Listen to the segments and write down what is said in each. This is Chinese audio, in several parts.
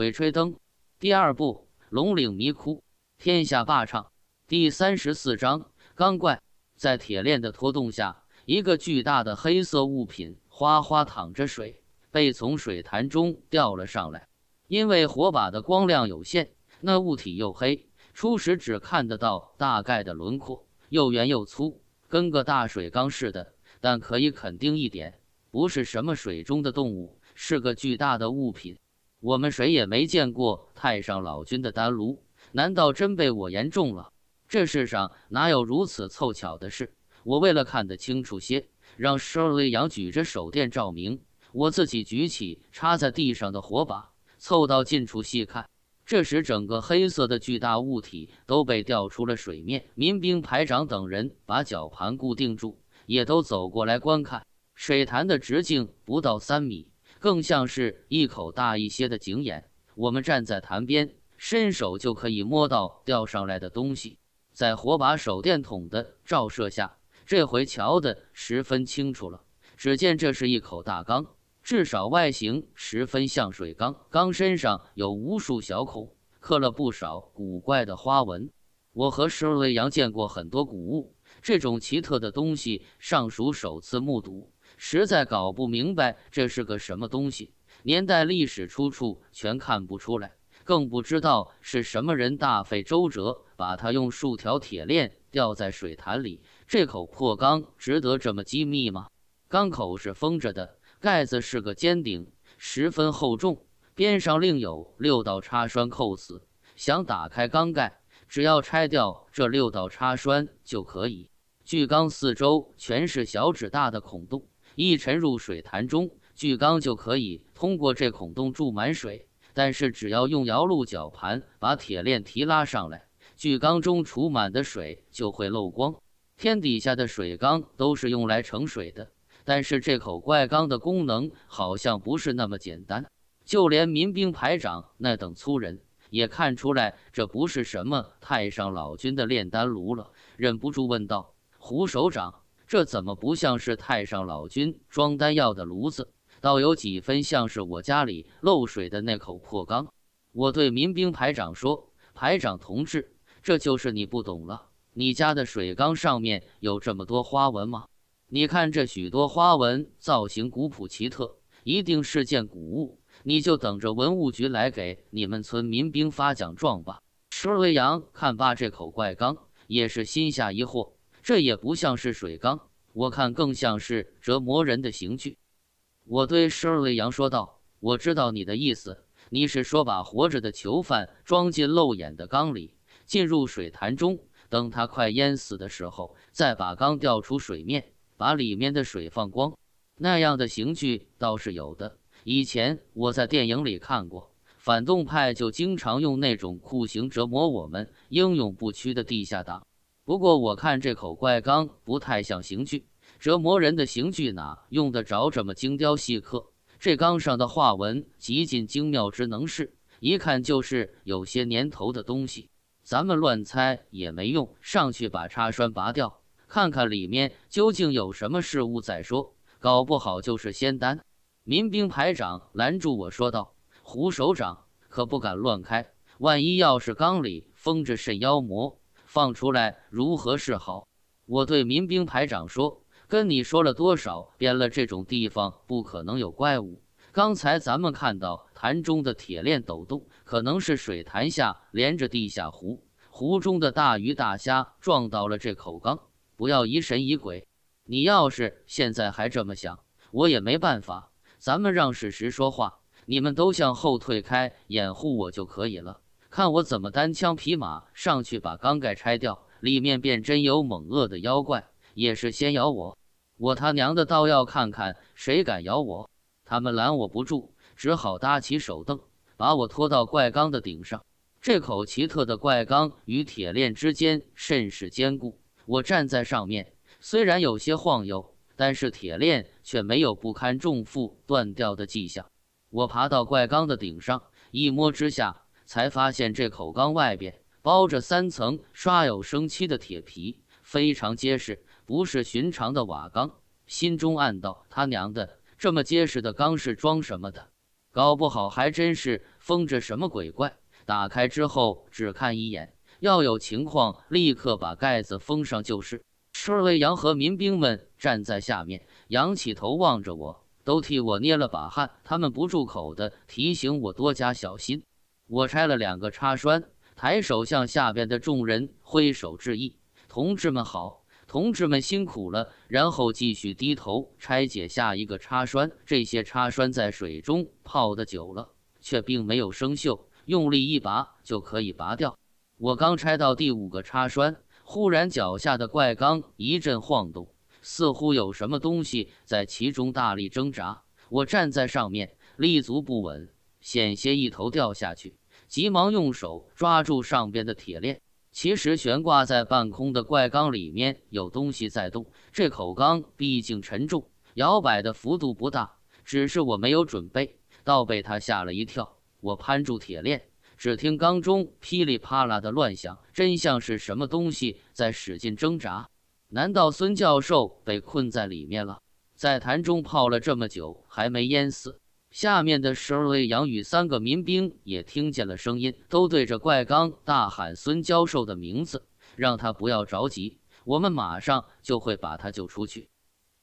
鬼吹灯，第二部龙岭迷窟，天下霸唱，第三十四章钢怪。在铁链的拖动下，一个巨大的黑色物品哗哗淌着水，被从水潭中掉了上来。因为火把的光亮有限，那物体又黑，初时只看得到大概的轮廓，又圆又粗，跟个大水缸似的。但可以肯定一点，不是什么水中的动物，是个巨大的物品。我们谁也没见过太上老君的丹炉，难道真被我言中了？这世上哪有如此凑巧的事？我为了看得清楚些，让邵瑞阳举着手电照明，我自己举起插在地上的火把，凑到近处细看。这时，整个黑色的巨大物体都被吊出了水面。民兵排长等人把绞盘固定住，也都走过来观看。水潭的直径不到三米。更像是一口大一些的井眼。我们站在潭边，伸手就可以摸到钓上来的东西。在火把、手电筒的照射下，这回瞧得十分清楚了。只见这是一口大缸，至少外形十分像水缸。缸身上有无数小孔，刻了不少古怪的花纹。我和石瑞阳见过很多古物，这种奇特的东西尚属首次目睹。实在搞不明白这是个什么东西，年代、历史、出处全看不出来，更不知道是什么人，大费周折把它用数条铁链吊在水潭里。这口破缸值得这么机密吗？缸口是封着的，盖子是个尖顶，十分厚重，边上另有六道插栓扣死。想打开缸盖，只要拆掉这六道插栓就可以。巨缸四周全是小指大的孔洞。一沉入水潭中，巨缸就可以通过这孔洞注满水。但是，只要用摇橹绞盘把铁链提拉上来，巨缸中储满的水就会漏光。天底下的水缸都是用来盛水的，但是这口怪缸的功能好像不是那么简单。就连民兵排长那等粗人也看出来，这不是什么太上老君的炼丹炉了，忍不住问道：“胡首长。”这怎么不像是太上老君装丹药的炉子，倒有几分像是我家里漏水的那口破缸。我对民兵排长说：“排长同志，这就是你不懂了。你家的水缸上面有这么多花纹吗？你看这许多花纹，造型古朴奇特，一定是件古物。你就等着文物局来给你们村民兵发奖状吧。”石维阳看罢这口怪缸，也是心下疑惑。这也不像是水缸，我看更像是折磨人的刑具。我对施瑞阳说道：“我知道你的意思，你是说把活着的囚犯装进漏眼的缸里，进入水潭中，等他快淹死的时候，再把缸吊出水面，把里面的水放光。那样的刑具倒是有的，以前我在电影里看过，反动派就经常用那种酷刑折磨我们英勇不屈的地下党。”不过我看这口怪缸不太像刑具，折磨人的刑具哪用得着这么精雕细刻？这缸上的花纹极尽精妙之能事，一看就是有些年头的东西。咱们乱猜也没用，上去把插栓拔掉，看看里面究竟有什么事物再说。搞不好就是仙丹。”民兵排长拦住我说道：“胡首长可不敢乱开，万一要是缸里封着肾妖魔。”放出来如何是好？我对民兵排长说：“跟你说了多少遍了，这种地方不可能有怪物。刚才咱们看到潭中的铁链抖动，可能是水潭下连着地下湖，湖中的大鱼大虾撞到了这口缸。不要疑神疑鬼。你要是现在还这么想，我也没办法。咱们让事实说话。你们都向后退开，掩护我就可以了。”看我怎么单枪匹马上去把缸盖拆掉，里面便真有猛恶的妖怪，也是先咬我。我他娘的倒要看看谁敢咬我。他们拦我不住，只好搭起手凳，把我拖到怪缸的顶上。这口奇特的怪缸与铁链之间甚是坚固，我站在上面虽然有些晃悠，但是铁链却没有不堪重负断掉的迹象。我爬到怪缸的顶上，一摸之下。才发现这口缸外边包着三层刷有生漆的铁皮，非常结实，不是寻常的瓦缸。心中暗道：“他娘的，这么结实的缸是装什么的？搞不好还真是封着什么鬼怪。”打开之后只看一眼，要有情况立刻把盖子封上就是。十卫羊和民兵们站在下面，仰起头望着我，都替我捏了把汗。他们不住口的提醒我多加小心。我拆了两个插栓，抬手向下边的众人挥手致意：“同志们好，同志们辛苦了。”然后继续低头拆解下一个插栓。这些插栓在水中泡的久了，却并没有生锈，用力一拔就可以拔掉。我刚拆到第五个插栓，忽然脚下的怪缸一阵晃动，似乎有什么东西在其中大力挣扎。我站在上面立足不稳，险些一头掉下去。急忙用手抓住上边的铁链。其实悬挂在半空的怪缸里面有东西在动。这口缸毕竟沉重，摇摆的幅度不大，只是我没有准备，倒被他吓了一跳。我攀住铁链，只听缸中噼里啪啦的乱响，真像是什么东西在使劲挣扎。难道孙教授被困在里面了？在潭中泡了这么久，还没淹死？下面的十二位杨宇三个民兵也听见了声音，都对着怪缸大喊孙教授的名字，让他不要着急，我们马上就会把他救出去。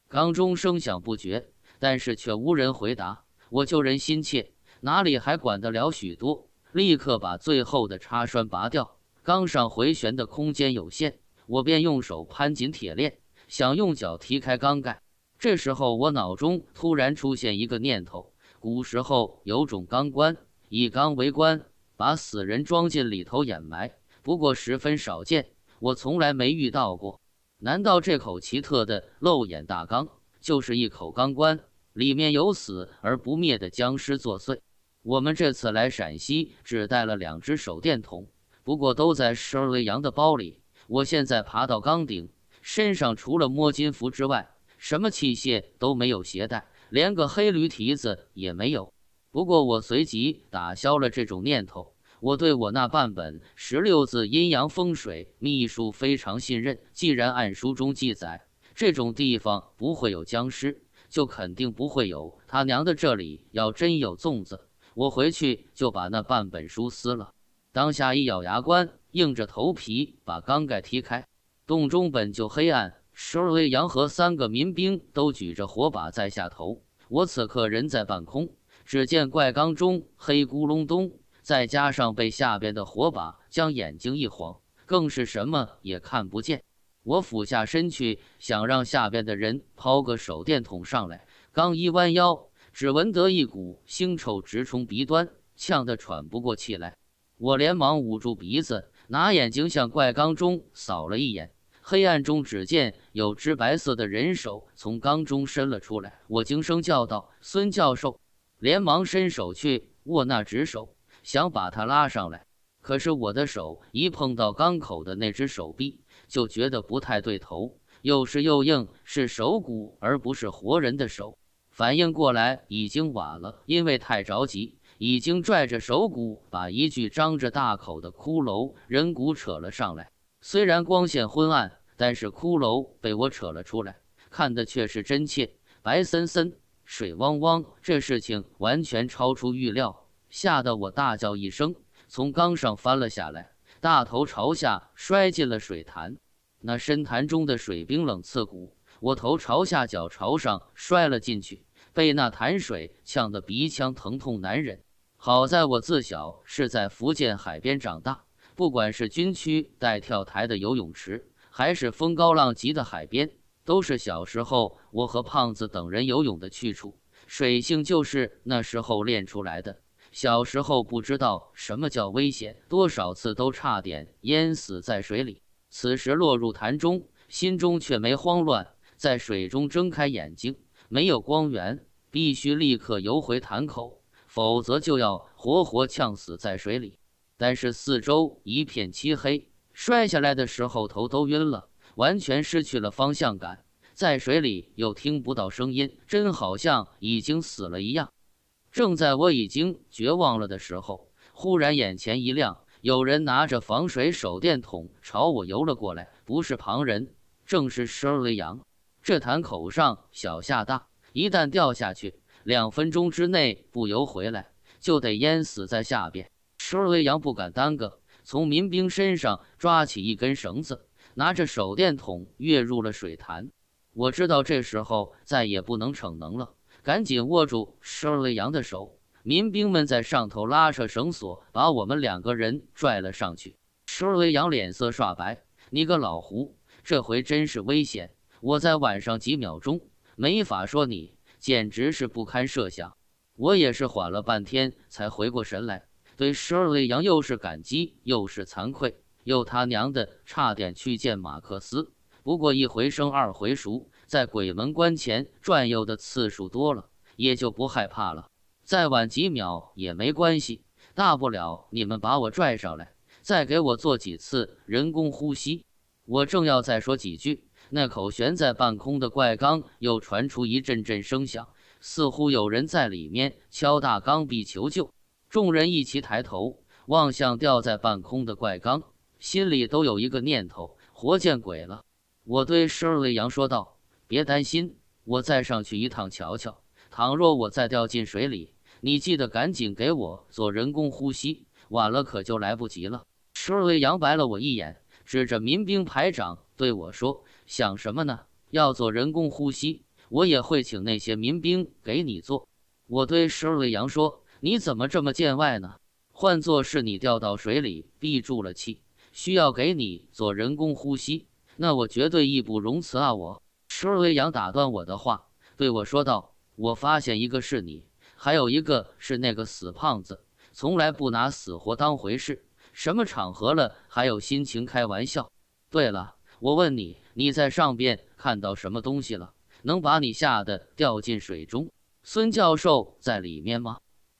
缸中声响不绝，但是却无人回答。我救人心切，哪里还管得了许多？立刻把最后的插栓拔掉。缸上回旋的空间有限，我便用手攀紧铁链，想用脚踢开缸盖。这时候，我脑中突然出现一个念头。古时候有种钢棺，以钢为棺，把死人装进里头掩埋。不过十分少见，我从来没遇到过。难道这口奇特的漏眼大缸就是一口钢棺？里面有死而不灭的僵尸作祟？我们这次来陕西只带了两只手电筒，不过都在十二维扬的包里。我现在爬到缸顶，身上除了摸金符之外，什么器械都没有携带。连个黑驴蹄子也没有。不过我随即打消了这种念头。我对我那半本《十六字阴阳风水秘术》非常信任。既然按书中记载，这种地方不会有僵尸，就肯定不会有。他娘的，这里要真有粽子，我回去就把那半本书撕了。当下一咬牙关，硬着头皮把缸盖踢开。洞中本就黑暗。十二位羊和三个民兵都举着火把在下头，我此刻人在半空，只见怪缸中黑咕隆咚，再加上被下边的火把将眼睛一晃，更是什么也看不见。我俯下身去，想让下边的人抛个手电筒上来，刚一弯腰，只闻得一股腥臭直冲鼻端，呛得喘不过气来。我连忙捂住鼻子，拿眼睛向怪缸中扫了一眼。黑暗中，只见有只白色的人手从缸中伸了出来。我惊声叫道：“孙教授！”连忙伸手去握那只手，想把它拉上来。可是我的手一碰到缸口的那只手臂，就觉得不太对头，又是又硬，是手骨而不是活人的手。反应过来已经晚了，因为太着急，已经拽着手骨把一具张着大口的骷髅人骨扯了上来。虽然光线昏暗，但是骷髅被我扯了出来，看的却是真切，白森森、水汪汪。这事情完全超出预料，吓得我大叫一声，从缸上翻了下来，大头朝下摔进了水潭。那深潭中的水冰冷刺骨，我头朝下脚朝上摔了进去，被那潭水呛得鼻腔疼痛难忍。好在我自小是在福建海边长大。不管是军区带跳台的游泳池，还是风高浪急的海边，都是小时候我和胖子等人游泳的去处。水性就是那时候练出来的。小时候不知道什么叫危险，多少次都差点淹死在水里。此时落入潭中，心中却没慌乱，在水中睁开眼睛，没有光源，必须立刻游回潭口，否则就要活活呛死在水里。但是四周一片漆黑，摔下来的时候头都晕了，完全失去了方向感，在水里又听不到声音，真好像已经死了一样。正在我已经绝望了的时候，忽然眼前一亮，有人拿着防水手电筒朝我游了过来。不是旁人，正是 Shirley 这潭口上小下大，一旦掉下去，两分钟之内不游回来，就得淹死在下边。施尔维扬不敢耽搁，从民兵身上抓起一根绳子，拿着手电筒跃入了水潭。我知道这时候再也不能逞能了，赶紧握住施尔维扬的手。民兵们在上头拉扯绳索，把我们两个人拽了上去。施尔维扬脸色煞白：“你个老胡，这回真是危险！我在晚上几秒钟没法说你，简直是不堪设想。”我也是缓了半天才回过神来。对 Shirley，杨又是感激又是惭愧，又他娘的差点去见马克思。不过一回生二回熟，在鬼门关前转悠的次数多了，也就不害怕了。再晚几秒也没关系，大不了你们把我拽上来，再给我做几次人工呼吸。我正要再说几句，那口悬在半空的怪缸又传出一阵阵声响，似乎有人在里面敲大缸壁求救。众人一齐抬头望向吊在半空的怪缸，心里都有一个念头：活见鬼了！我对十二位羊说道：“别担心，我再上去一趟瞧瞧。倘若我再掉进水里，你记得赶紧给我做人工呼吸，晚了可就来不及了。”十二位羊白了我一眼，指着民兵排长对我说：“想什么呢？要做人工呼吸，我也会请那些民兵给你做。”我对十二位羊说。你怎么这么见外呢？换作是你掉到水里闭住了气，需要给你做人工呼吸，那我绝对义不容辞啊！我石维阳打断我的话，对我说道：“我发现一个是你，还有一个是那个死胖子，从来不拿死活当回事，什么场合了还有心情开玩笑？对了，我问你，你在上边看到什么东西了，能把你吓得掉进水中？孙教授在里面吗？”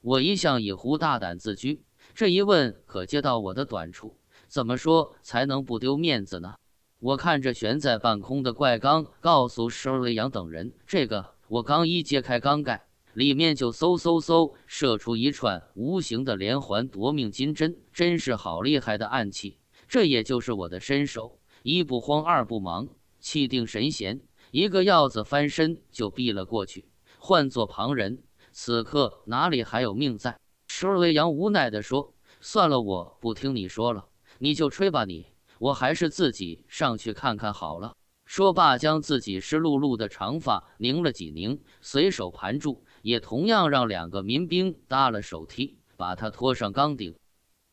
我一向以胡大胆自居，这一问可接到我的短处，怎么说才能不丢面子呢？我看着悬在半空的怪缸，告诉施瑞阳等人：“这个我刚一揭开缸盖，里面就嗖嗖嗖射出一串无形的连环夺命金针，真是好厉害的暗器。这也就是我的身手，一不慌二不忙，气定神闲，一个鹞子翻身就避了过去。换做旁人。”此刻哪里还有命在？石为阳无奈地说：“算了，我不听你说了，你就吹吧。你，我还是自己上去看看好了。”说罢，将自己湿漉漉的长发拧了几拧，随手盘住，也同样让两个民兵搭了手梯，把他拖上钢顶。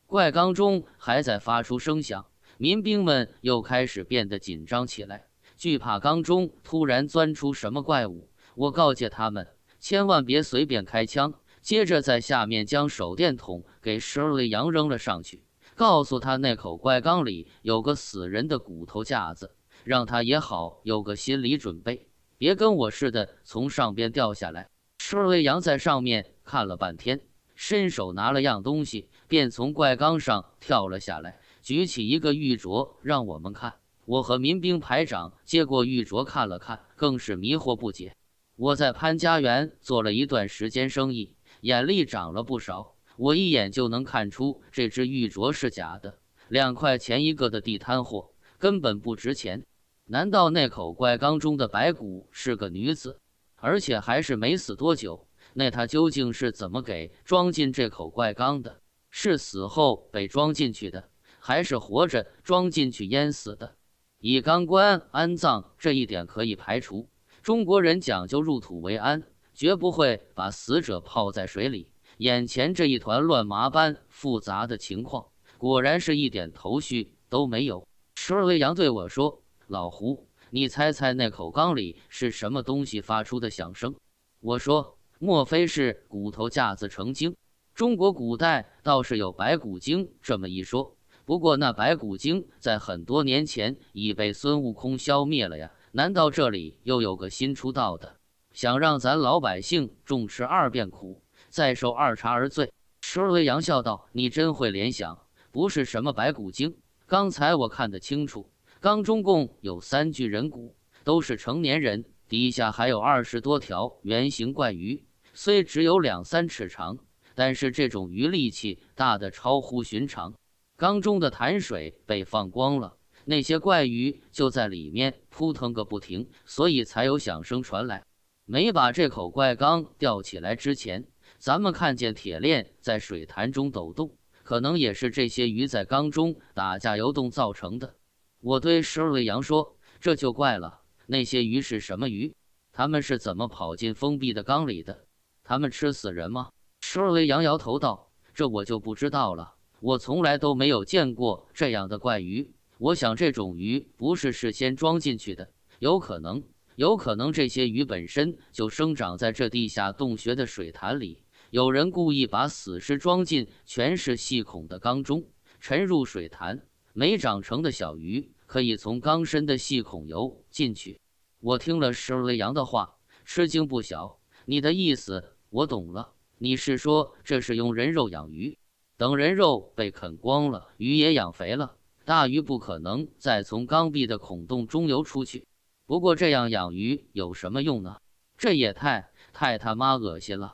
怪缸中还在发出声响，民兵们又开始变得紧张起来，惧怕缸中突然钻出什么怪物。我告诫他们。千万别随便开枪！接着在下面将手电筒给 Shirley 扔了上去，告诉他那口怪缸里有个死人的骨头架子，让他也好有个心理准备，别跟我似的从上边掉下来。Shirley 在上面看了半天，伸手拿了样东西，便从怪缸上跳了下来，举起一个玉镯让我们看。我和民兵排长接过玉镯看了看，更是迷惑不解。我在潘家园做了一段时间生意，眼力长了不少。我一眼就能看出这只玉镯是假的，两块钱一个的地摊货，根本不值钱。难道那口怪缸中的白骨是个女子，而且还是没死多久？那她究竟是怎么给装进这口怪缸的？是死后被装进去的，还是活着装进去淹死的？以缸棺安葬这一点可以排除。中国人讲究入土为安，绝不会把死者泡在水里。眼前这一团乱麻般复杂的情况，果然是一点头绪都没有。十二维扬对我说：“老胡，你猜猜那口缸里是什么东西发出的响声？”我说：“莫非是骨头架子成精？中国古代倒是有白骨精这么一说，不过那白骨精在很多年前已被孙悟空消灭了呀。”难道这里又有个新出道的，想让咱老百姓重吃二遍苦，再受二茬儿罪？施瑞扬笑道：“你真会联想，不是什么白骨精。刚才我看得清楚，缸中共有三具人骨，都是成年人。底下还有二十多条圆形怪鱼，虽只有两三尺长，但是这种鱼力气大得超乎寻常。缸中的潭水被放光了。”那些怪鱼就在里面扑腾个不停，所以才有响声传来。没把这口怪缸吊起来之前，咱们看见铁链在水潭中抖动，可能也是这些鱼在缸中打架游动造成的。我对十二位羊说：“这就怪了，那些鱼是什么鱼？他们是怎么跑进封闭的缸里的？他们吃死人吗十二位羊摇头道：“这我就不知道了，我从来都没有见过这样的怪鱼。”我想，这种鱼不是事先装进去的，有可能，有可能这些鱼本身就生长在这地下洞穴的水潭里。有人故意把死尸装进全是细孔的缸中，沉入水潭，没长成的小鱼可以从缸身的细孔游进去。我听了石雷阳的话，吃惊不小。你的意思我懂了，你是说这是用人肉养鱼，等人肉被啃光了，鱼也养肥了。大鱼不可能再从缸壁的孔洞中游出去。不过这样养鱼有什么用呢？这也太太他妈恶心了！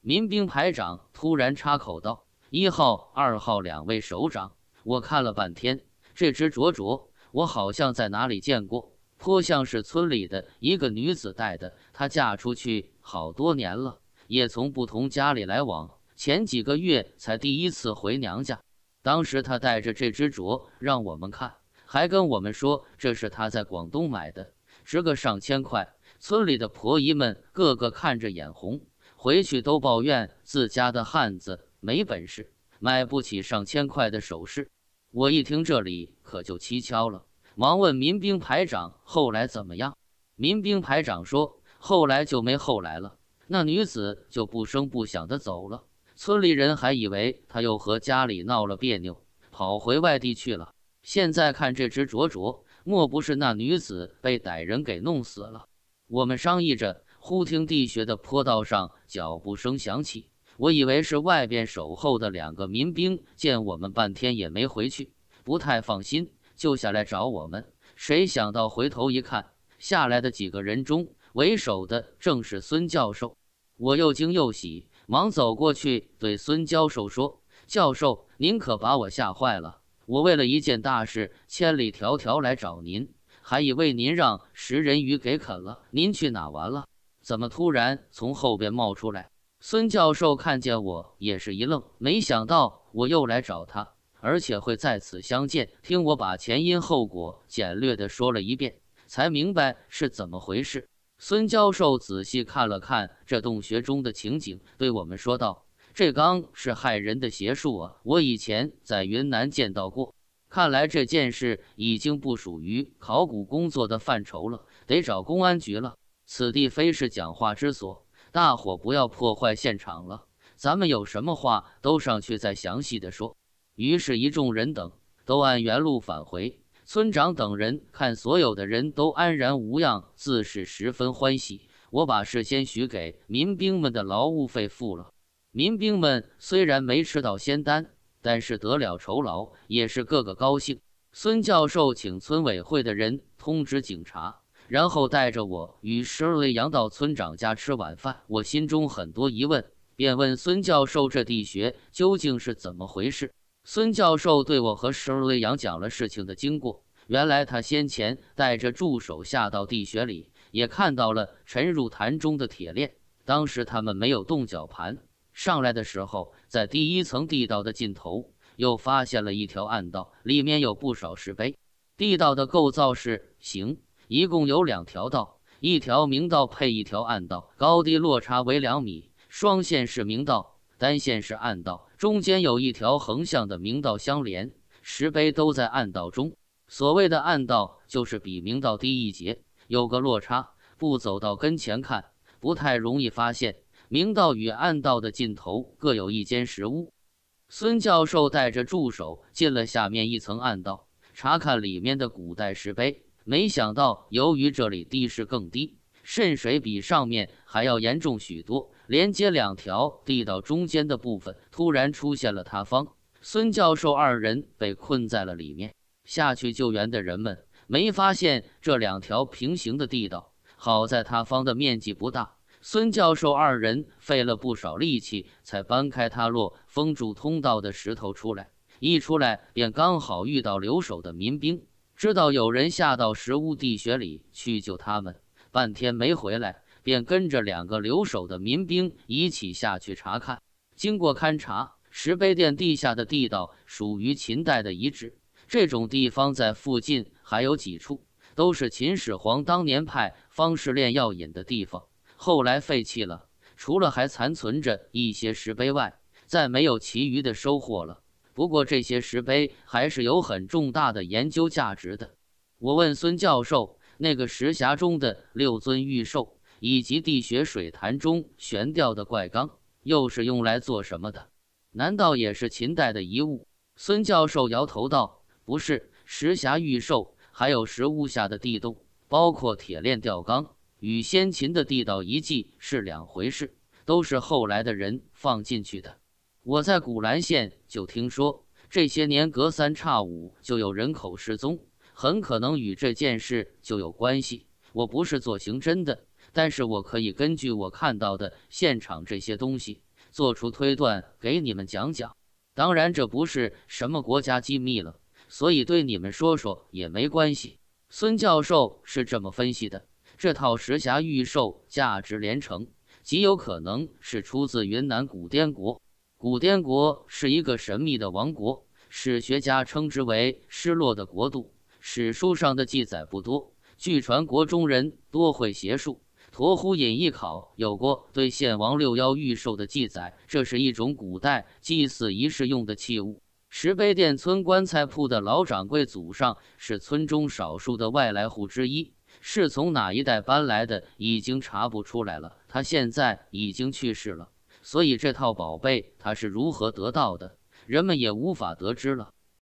民兵排长突然插口道：“一号、二号两位首长，我看了半天，这只镯镯，我好像在哪里见过，颇像是村里的一个女子戴的。她嫁出去好多年了，也从不同家里来往，前几个月才第一次回娘家。”当时他带着这只镯让我们看，还跟我们说这是他在广东买的，值个上千块。村里的婆姨们个个看着眼红，回去都抱怨自家的汉子没本事，买不起上千块的首饰。我一听这里可就蹊跷了，忙问民兵排长后来怎么样。民兵排长说后来就没后来了，那女子就不声不响的走了。村里人还以为他又和家里闹了别扭，跑回外地去了。现在看这只卓卓，莫不是那女子被歹人给弄死了？我们商议着，忽听地穴的坡道上脚步声响起，我以为是外边守候的两个民兵，见我们半天也没回去，不太放心，就下来找我们。谁想到回头一看，下来的几个人中，为首的正是孙教授。我又惊又喜。忙走过去对孙教授说：“教授，您可把我吓坏了！我为了一件大事千里迢迢来找您，还以为您让食人鱼给啃了。您去哪玩了？怎么突然从后边冒出来？”孙教授看见我也是一愣，没想到我又来找他，而且会在此相见。听我把前因后果简略的说了一遍，才明白是怎么回事。孙教授仔细看了看这洞穴中的情景，对我们说道：“这刚是害人的邪术啊！我以前在云南见到过。看来这件事已经不属于考古工作的范畴了，得找公安局了。此地非是讲话之所，大伙不要破坏现场了。咱们有什么话都上去再详细的说。”于是，一众人等都按原路返回。村长等人看所有的人都安然无恙，自是十分欢喜。我把事先许给民兵们的劳务费付了。民兵们虽然没吃到仙丹，但是得了酬劳，也是个个高兴。孙教授请村委会的人通知警察，然后带着我与十二位羊到村长家吃晚饭。我心中很多疑问，便问孙教授：“这地穴究竟是怎么回事？”孙教授对我和石瑞阳讲了事情的经过。原来他先前带着助手下到地穴里，也看到了沉入潭中的铁链。当时他们没有动绞盘。上来的时候，在第一层地道的尽头又发现了一条暗道，里面有不少石碑。地道的构造是形，一共有两条道，一条明道配一条暗道，高低落差为两米。双线是明道，单线是暗道。中间有一条横向的明道相连，石碑都在暗道中。所谓的暗道就是比明道低一截，有个落差，不走到跟前看不太容易发现。明道与暗道的尽头各有一间石屋。孙教授带着助手进了下面一层暗道，查看里面的古代石碑。没想到，由于这里地势更低，渗水比上面还要严重许多。连接两条地道中间的部分突然出现了塌方，孙教授二人被困在了里面。下去救援的人们没发现这两条平行的地道。好在塌方的面积不大，孙教授二人费了不少力气才搬开塌落封住通道的石头出来。一出来便刚好遇到留守的民兵，知道有人下到石屋地穴里去救他们，半天没回来。便跟着两个留守的民兵一起下去查看。经过勘查，石碑殿地下的地道属于秦代的遗址。这种地方在附近还有几处，都是秦始皇当年派方士炼药引的地方，后来废弃了。除了还残存着一些石碑外，再没有其余的收获了。不过这些石碑还是有很重大的研究价值的。我问孙教授：“那个石匣中的六尊玉兽？”以及地穴水潭中悬吊的怪缸，又是用来做什么的？难道也是秦代的遗物？孙教授摇头道：“不是，石峡玉兽，还有石屋下的地洞，包括铁链吊缸，与先秦的地道遗迹是两回事，都是后来的人放进去的。我在古兰县就听说，这些年隔三差五就有人口失踪，很可能与这件事就有关系。我不是做刑侦的。”但是我可以根据我看到的现场这些东西做出推断，给你们讲讲。当然，这不是什么国家机密了，所以对你们说说也没关系。孙教授是这么分析的：这套石匣玉兽价值连城，极有可能是出自云南古滇国。古滇国是一个神秘的王国，史学家称之为“失落的国度”，史书上的记载不多。据传，国中人多会邪术。《驼湖隐逸考》有过对献王六幺玉兽的记载，这是一种古代祭祀仪式用的器物。石碑店村棺材铺的老掌柜祖上是村中少数的外来户之一，是从哪一代搬来的已经查不出来了。他现在已经去世了，所以这套宝贝他是如何得到的，人们也无法得知了。